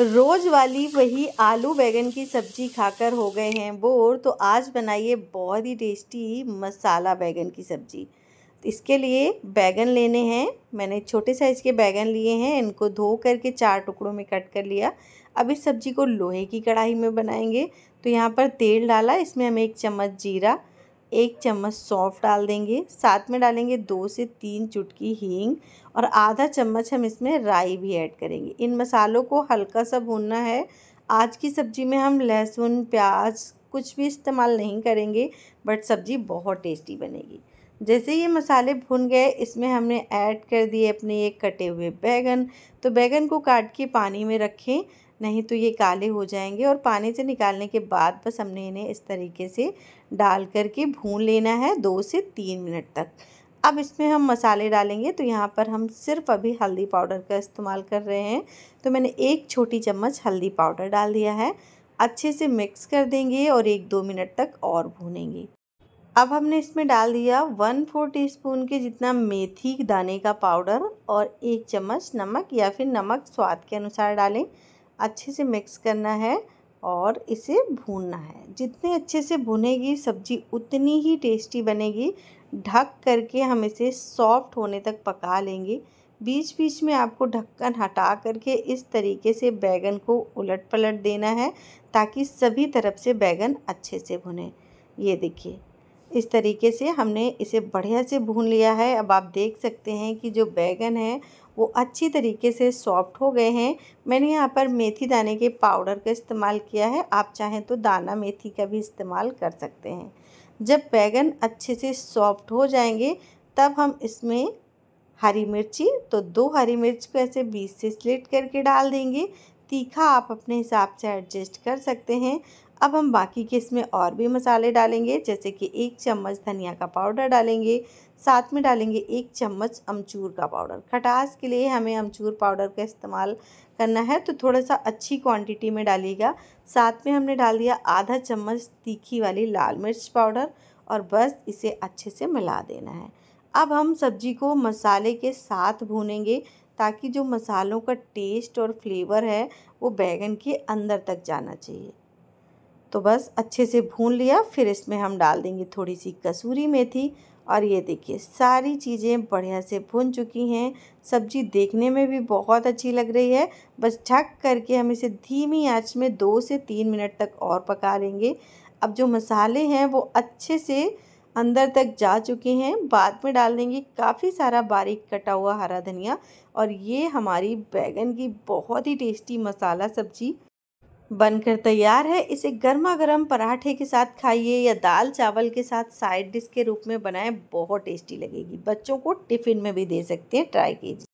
रोज़ वाली वही आलू बैगन की सब्ज़ी खाकर हो गए हैं बोर तो आज बनाइए बहुत ही टेस्टी मसाला बैगन की सब्ज़ी इसके लिए बैगन लेने हैं मैंने छोटे साइज़ के बैगन लिए हैं इनको धो करके चार टुकड़ों में कट कर लिया अब इस सब्ज़ी को लोहे की कढ़ाई में बनाएंगे तो यहाँ पर तेल डाला इसमें हम एक चम्मच जीरा एक चम्मच सौंफ डाल देंगे साथ में डालेंगे दो से तीन चुटकी हींग और आधा चम्मच हम इसमें राई भी ऐड करेंगे इन मसालों को हल्का सा भूनना है आज की सब्ज़ी में हम लहसुन प्याज कुछ भी इस्तेमाल नहीं करेंगे बट सब्ज़ी बहुत टेस्टी बनेगी जैसे ये मसाले भुन गए इसमें हमने ऐड कर दिए अपने ये कटे हुए बैगन तो बैगन को काट के पानी में रखें नहीं तो ये काले हो जाएंगे और पानी से निकालने के बाद बस हमने इन्हें इस तरीके से डाल करके भून लेना है दो से तीन मिनट तक अब इसमें हम मसाले डालेंगे तो यहाँ पर हम सिर्फ अभी हल्दी पाउडर का इस्तेमाल कर रहे हैं तो मैंने एक छोटी चम्मच हल्दी पाउडर डाल दिया है अच्छे से मिक्स कर देंगे और एक दो मिनट तक और भूनेंगे अब हमने इसमें डाल दिया वन फोर टी स्पून के जितना मेथी दाने का पाउडर और एक चम्मच नमक या फिर नमक स्वाद के अनुसार डालें अच्छे से मिक्स करना है और इसे भूनना है जितने अच्छे से भुनेगी सब्जी उतनी ही टेस्टी बनेगी ढक करके हम इसे सॉफ्ट होने तक पका लेंगे बीच बीच में आपको ढक्कन हटा करके इस तरीके से बैगन को उलट पलट देना है ताकि सभी तरफ से बैगन अच्छे से भुने ये देखिए इस तरीके से हमने इसे बढ़िया से भून लिया है अब आप देख सकते हैं कि जो बैगन है वो अच्छी तरीके से सॉफ्ट हो गए हैं मैंने यहाँ पर मेथी दाने के पाउडर का इस्तेमाल किया है आप चाहें तो दाना मेथी का भी इस्तेमाल कर सकते हैं जब बैगन अच्छे से सॉफ्ट हो जाएंगे तब हम इसमें हरी मिर्ची तो दो हरी मिर्च को ऐसे बीच से स्लिट करके डाल देंगे तीखा आप अपने हिसाब से एडजस्ट कर सकते हैं अब हम बाकी के इसमें और भी मसाले डालेंगे जैसे कि एक चम्मच धनिया का पाउडर डालेंगे साथ में डालेंगे एक चम्मच अमचूर का पाउडर खटास के लिए हमें अमचूर पाउडर का इस्तेमाल करना है तो थोड़ा सा अच्छी क्वांटिटी में डालिएगा साथ में हमने डाल दिया आधा चम्मच तीखी वाली लाल मिर्च पाउडर और बस इसे अच्छे से मिला देना है अब हम सब्जी को मसाले के साथ भूनेंगे ताकि जो मसालों का टेस्ट और फ्लेवर है वो बैगन के अंदर तक जाना चाहिए तो बस अच्छे से भून लिया फिर इसमें हम डाल देंगे थोड़ी सी कसूरी मेथी और ये देखिए सारी चीज़ें बढ़िया से भुन चुकी हैं सब्जी देखने में भी बहुत अच्छी लग रही है बस ढक करके हम इसे धीमी आंच में दो से तीन मिनट तक और पका लेंगे अब जो मसाले हैं वो अच्छे से अंदर तक जा चुके हैं बाद में डाल देंगे काफ़ी सारा बारीक कटा हुआ हरा धनिया और ये हमारी बैगन की बहुत ही टेस्टी मसाला सब्जी बनकर तैयार है इसे गर्मा गर्म पराठे के साथ खाइए या दाल चावल के साथ साइड डिश के रूप में बनाएं बहुत टेस्टी लगेगी बच्चों को टिफ़िन में भी दे सकते हैं ट्राई कीजिए